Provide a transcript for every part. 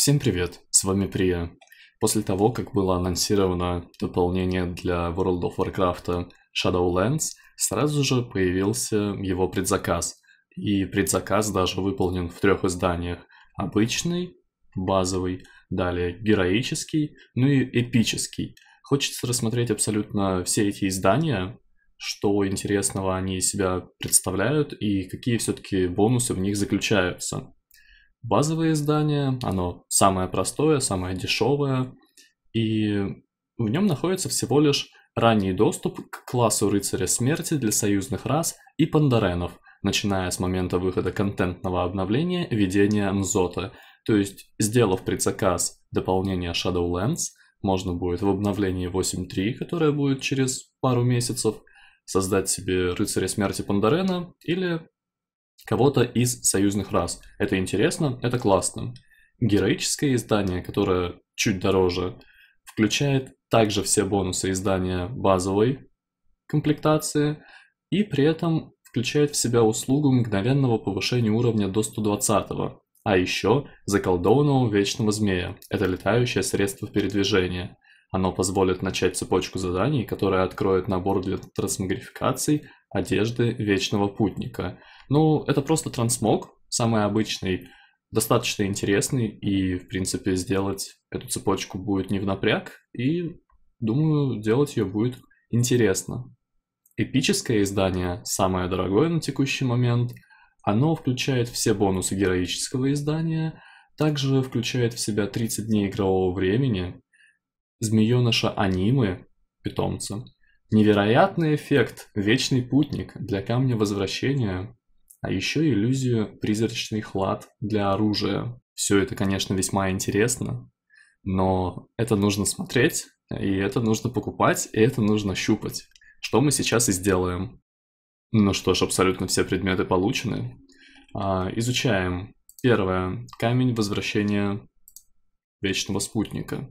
Всем привет, с вами Прия. После того, как было анонсировано дополнение для World of Warcraft Shadowlands, сразу же появился его предзаказ. И предзаказ даже выполнен в трех изданиях. Обычный, базовый, далее героический, ну и эпический. Хочется рассмотреть абсолютно все эти издания, что интересного они из себя представляют и какие все-таки бонусы в них заключаются базовое издание, оно самое простое, самое дешевое, и в нем находится всего лишь ранний доступ к классу рыцаря смерти для союзных рас и пандаренов, начиная с момента выхода контентного обновления «Видение Мзота», то есть, сделав предзаказ дополнения Shadowlands, можно будет в обновлении 8.3, которое будет через пару месяцев, создать себе рыцаря смерти Пандарена или кого-то из союзных рас. Это интересно, это классно. Героическое издание, которое чуть дороже, включает также все бонусы издания базовой комплектации и при этом включает в себя услугу мгновенного повышения уровня до 120 -го. а еще заколдованного вечного змея. Это летающее средство передвижения. Оно позволит начать цепочку заданий, которая откроет набор для трансмогрификаций одежды Вечного Путника – ну, это просто трансмог, самый обычный, достаточно интересный, и, в принципе, сделать эту цепочку будет не в напряг, и, думаю, делать ее будет интересно. Эпическое издание, самое дорогое на текущий момент, оно включает все бонусы героического издания, также включает в себя 30 дней игрового времени, змееныша анимы, питомца, невероятный эффект «Вечный путник» для камня возвращения, а еще иллюзию призрачный хлад для оружия. Все это, конечно, весьма интересно, но это нужно смотреть, и это нужно покупать, и это нужно щупать, что мы сейчас и сделаем. Ну что ж, абсолютно все предметы получены. А, изучаем. Первое. Камень возвращения вечного спутника.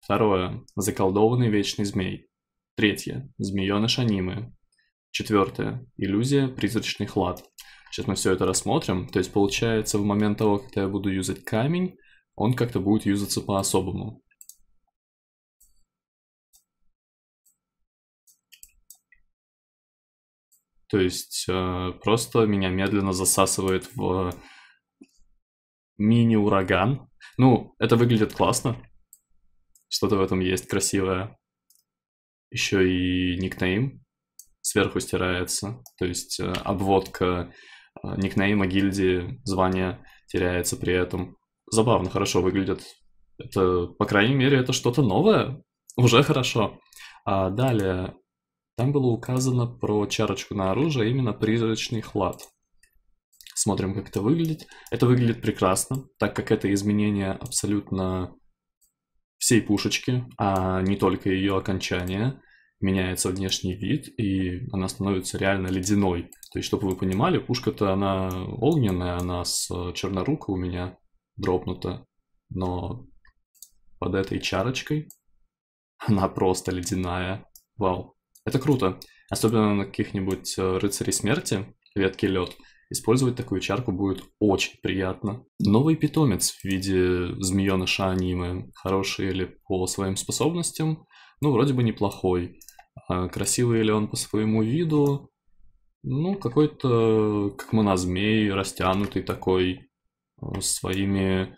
Второе. Заколдованный вечный змей. Третье. Змееныш анимы. Четвертое. Иллюзия призрачный хлад. Сейчас мы все это рассмотрим. То есть получается в момент того, когда я буду юзать камень, он как-то будет юзаться по-особому. То есть э, просто меня медленно засасывает в мини-ураган. Ну, это выглядит классно. Что-то в этом есть красивое. Еще и никнейм сверху стирается, то есть э, обводка э, никнейма гильдии, звание теряется при этом. Забавно, хорошо выглядит. Это, по крайней мере, это что-то новое. Уже хорошо. А далее, там было указано про чарочку на оружие, а именно призрачный хлад. Смотрим, как это выглядит. Это выглядит прекрасно, так как это изменение абсолютно всей пушечки, а не только ее окончания меняется внешний вид, и она становится реально ледяной. То есть, чтобы вы понимали, пушка-то она огненная, она с э, чернорука у меня дропнута, но под этой чарочкой она просто ледяная. Вау. Это круто. Особенно на каких-нибудь э, рыцарей смерти, ветки лед. Использовать такую чарку будет очень приятно. Новый питомец в виде змееныша аниме. Хороший или по своим способностям? Ну, вроде бы неплохой. А красивый ли он по своему виду? Ну, какой-то, как монозмей, растянутый такой, а, своими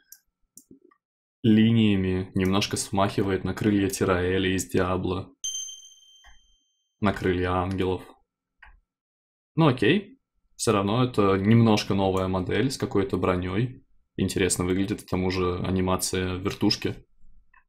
линиями, немножко смахивает на крылья Тираэли из Диабло, на крылья ангелов. Ну окей, все равно это немножко новая модель с какой-то броней. Интересно выглядит, к тому же анимация вертушки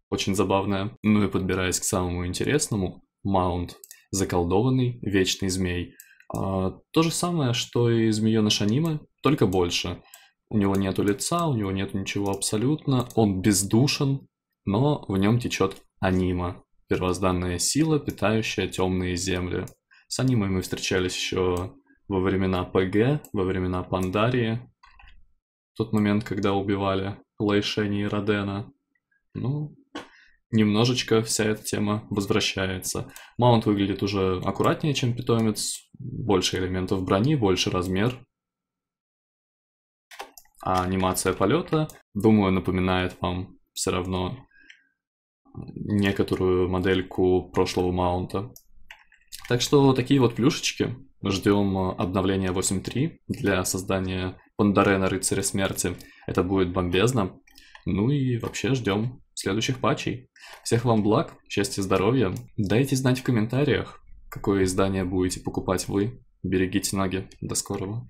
очень забавная. Ну и подбираясь к самому интересному, Маунт, заколдованный вечный змей. А, то же самое, что и змееныш анима, только больше. У него нету лица, у него нет ничего абсолютно, он бездушен, но в нем течет анима, первозданная сила, питающая темные земли. С анимой мы встречались еще во времена ПГ, во времена Пандарии, в тот момент, когда убивали Лайшени и Родена. Ну, немножечко вся эта тема возвращается. Маунт выглядит уже аккуратнее, чем питомец. Больше элементов брони, больше размер. А анимация полета, думаю, напоминает вам все равно некоторую модельку прошлого маунта. Так что такие вот плюшечки. Ждем э, обновления 8.3 для создания Пандарена Рыцаря Смерти. Это будет бомбезно. Ну и вообще ждем следующих патчей. Всех вам благ, счастья, здоровья. Дайте знать в комментариях, какое издание будете покупать вы. Берегите ноги. До скорого.